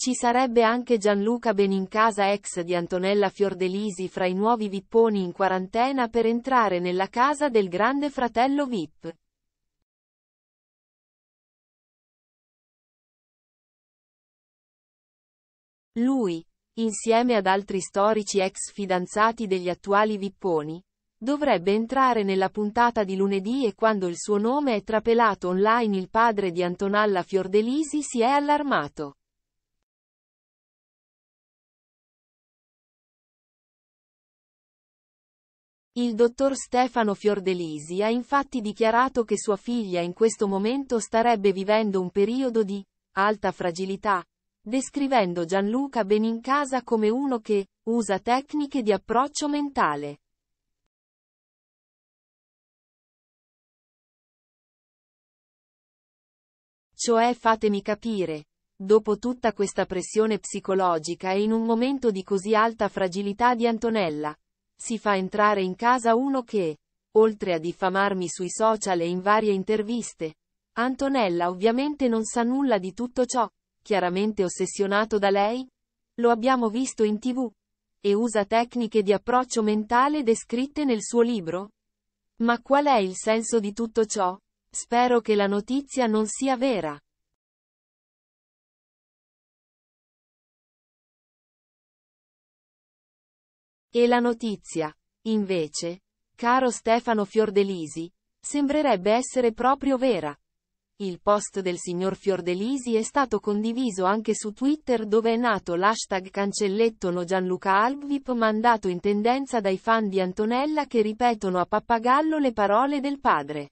Ci sarebbe anche Gianluca Benincasa ex di Antonella Fiordelisi fra i nuovi vipponi in quarantena per entrare nella casa del grande fratello VIP. Lui, insieme ad altri storici ex fidanzati degli attuali Vipponi, dovrebbe entrare nella puntata di lunedì e quando il suo nome è trapelato online il padre di Antonella Fiordelisi si è allarmato. Il dottor Stefano Fiordelisi ha infatti dichiarato che sua figlia in questo momento starebbe vivendo un periodo di alta fragilità, descrivendo Gianluca Benincasa come uno che usa tecniche di approccio mentale. Cioè fatemi capire, dopo tutta questa pressione psicologica e in un momento di così alta fragilità di Antonella, si fa entrare in casa uno che, oltre a diffamarmi sui social e in varie interviste, Antonella ovviamente non sa nulla di tutto ciò, chiaramente ossessionato da lei, lo abbiamo visto in tv, e usa tecniche di approccio mentale descritte nel suo libro. Ma qual è il senso di tutto ciò? Spero che la notizia non sia vera. E la notizia, invece, caro Stefano Fiordelisi, sembrerebbe essere proprio vera. Il post del signor Fiordelisi è stato condiviso anche su Twitter dove è nato l'hashtag cancellettono Gianluca Albvip mandato in tendenza dai fan di Antonella che ripetono a pappagallo le parole del padre.